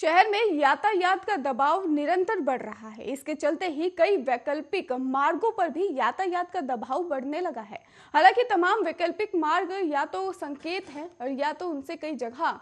शहर में यातायात का दबाव निरंतर बढ़ रहा है इसके चलते ही कई वैकल्पिक मार्गों पर भी यातायात का दबाव बढ़ने लगा है हालांकि तमाम वैकल्पिक मार्ग या तो संकेत है और या तो उनसे कई जगह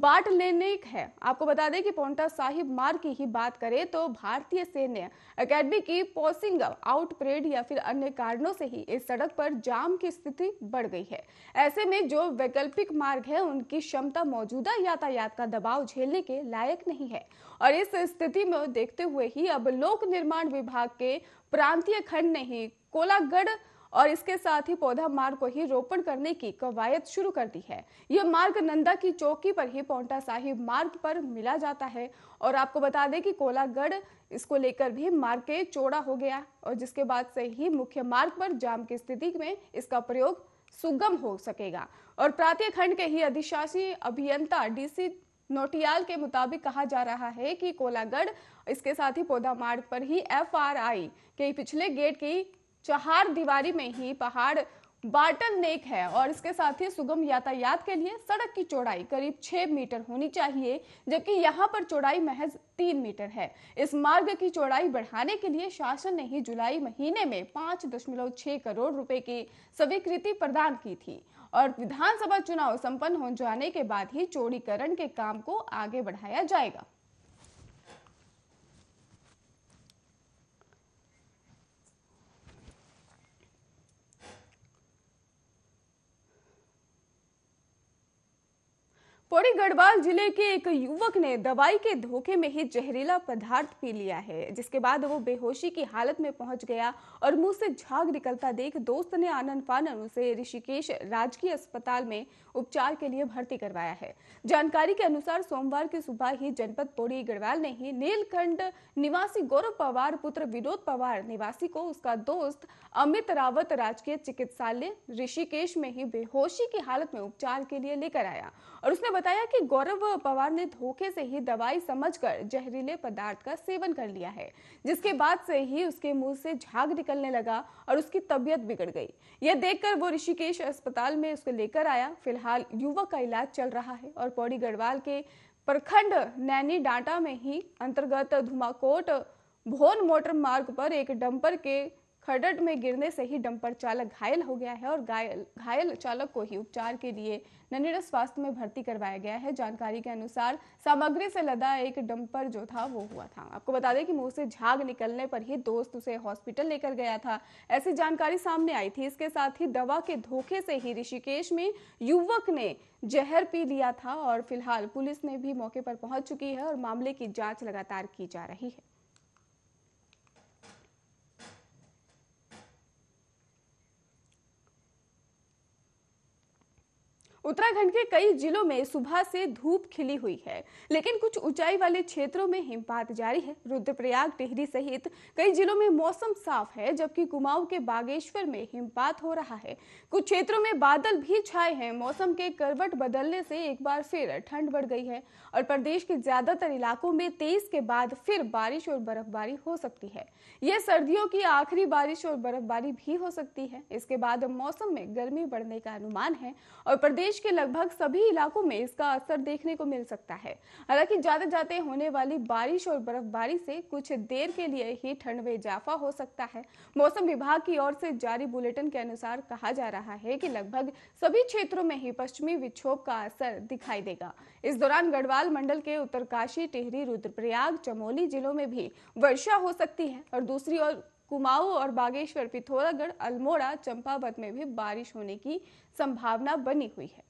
बाट बाटलेनिक है आपको बता दें कि पोंटा साहिब मार्ग की ही बात करें तो भारतीय सैन्य अकेडमी की पोसिंग आउट परेड या फिर अन्य कारणों से ही इस सड़क पर जाम की स्थिति बढ़ गई है ऐसे में जो वैकल्पिक मार्ग है उनकी क्षमता मौजूदा यातायात का दबाव झेलने के लायक नहीं है और इस स्थिति में देखते हुए ही अब लोक निर्माण विभाग के प्रांतीय खंड ने ही कोलागढ़ और इसके साथ ही पौधा मार्ग को ही रोपण करने की कवायद शुरू कर दी है यह मार्ग नंदा की चौकी पर ही पौटा साहिब मार्ग पर मिला जाता है और आपको बता दें कि कोलागढ़ इसको लेकर भी मार्ग के चौड़ा हो गया और जिसके बाद से ही मुख्य मार्ग पर जाम की स्थिति में इसका प्रयोग सुगम हो सकेगा और प्रातीय खंड के ही अधिशासी अभियंता डीसी नोटियाल के मुताबिक कहा जा रहा है कि कोलागढ़ इसके साथ ही पौधा मार्ग पर ही एफआरआई के पिछले गेट की चहार दीवारी में ही पहाड़ बाटल नेक है और इसके साथ ही सुगम यातायात के लिए सड़क की चौड़ाई करीब छह मीटर होनी चाहिए जबकि यहाँ पर चौड़ाई महज तीन मीटर है इस मार्ग की चौड़ाई बढ़ाने के लिए शासन ने ही जुलाई महीने में पांच दशमलव छह करोड़ रुपए की स्वीकृति प्रदान की थी और विधानसभा चुनाव संपन्न हो जाने के बाद ही चौड़ीकरण के काम को आगे बढ़ाया जाएगा पौड़ी गढ़वाल जिले के एक युवक ने दवाई के धोखे में ही जहरीला पदार्थ पी लिया है जिसके बाद वो बेहोशी की हालत में पहुंच गया और मुंह से झाग निकलता देख दोस्त ने आनंद फानन उसे ऋषिकेश राजकीय अस्पताल में उपचार के लिए भर्ती करवाया है जानकारी के अनुसार सोमवार की सुबह ही जनपद पौड़ी गढ़वाल ने ही नीलखंड निवासी गौरव पवार पुत्र विनोद पवार निवासी को उसका दोस्त अमित रावत राजकीय चिकित्सालय ऋषिकेश में ही बेहोशी की हालत में उपचार के लिए लेकर आया और उसने बताया कि गौरव पवार ने धोखे से ही दवाई समझकर जहरीले पदार्थ का सेवन कर लिया है जिसके बाद से ही उसके मुंह से झाग निकलने लगा और उसकी तबीयत बिगड़ गई यह देखकर वो ऋषिकेश अस्पताल में उसको लेकर आया फिलहाल युवक का इलाज चल रहा है और पौड़ी गढ़वाल के प्रखंड नैनी डांटा में ही अंतर्गत धुमाकोट भोन मोटर मार्ग पर एक डंपर के खडड में गिरने से ही डंपर चालक घायल हो गया है और घायल घायल चालक को ही उपचार के लिए ननिड स्वास्थ्य में भर्ती करवाया गया है जानकारी के अनुसार सामग्री से लदा एक डंपर जो था वो हुआ था आपको बता दें कि मुंह से झाग निकलने पर ही दोस्त उसे हॉस्पिटल लेकर गया था ऐसी जानकारी सामने आई थी इसके साथ ही दवा के धोखे से ही ऋषिकेश में युवक ने जहर पी लिया था और फिलहाल पुलिस ने भी मौके पर पहुंच चुकी है और मामले की जाँच लगातार की जा रही है उत्तराखंड के कई जिलों में सुबह से धूप खिली हुई है लेकिन कुछ ऊंचाई वाले क्षेत्रों में हिमपात जारी है रुद्रप्रयाग टिहरी सहित कई जिलों में मौसम साफ है जबकि कुमाऊं के बागेश्वर में हिमपात हो रहा है कुछ क्षेत्रों में बादल भी छाए हैं मौसम के करवट बदलने से एक बार फिर ठंड बढ़ गई है और प्रदेश के ज्यादातर इलाकों में तेईस के बाद फिर बारिश और बर्फबारी हो सकती है यह सर्दियों की आखिरी बारिश और बर्फबारी भी हो सकती है इसके बाद मौसम में गर्मी बढ़ने का अनुमान है और प्रदेश देश के लगभग सभी इलाकों में इसका असर देखने को मिल सकता है हालांकि जाते जाते होने वाली बारिश और बर्फबारी से कुछ देर के लिए ही ठंड में इजाफा हो सकता है मौसम विभाग की ओर से जारी बुलेटिन के अनुसार कहा जा रहा है कि लगभग सभी क्षेत्रों में ही पश्चिमी विक्षोभ का असर दिखाई देगा इस दौरान गढ़वाल मंडल के उत्तरकाशी टिहरी रुद्रप्रयाग चमोली जिलों में भी वर्षा हो सकती है और दूसरी ओर कुमाऊ और बागेश्वर पिथौरागढ़ अल्मोड़ा चंपावत में भी बारिश होने की संभावना बनी हुई है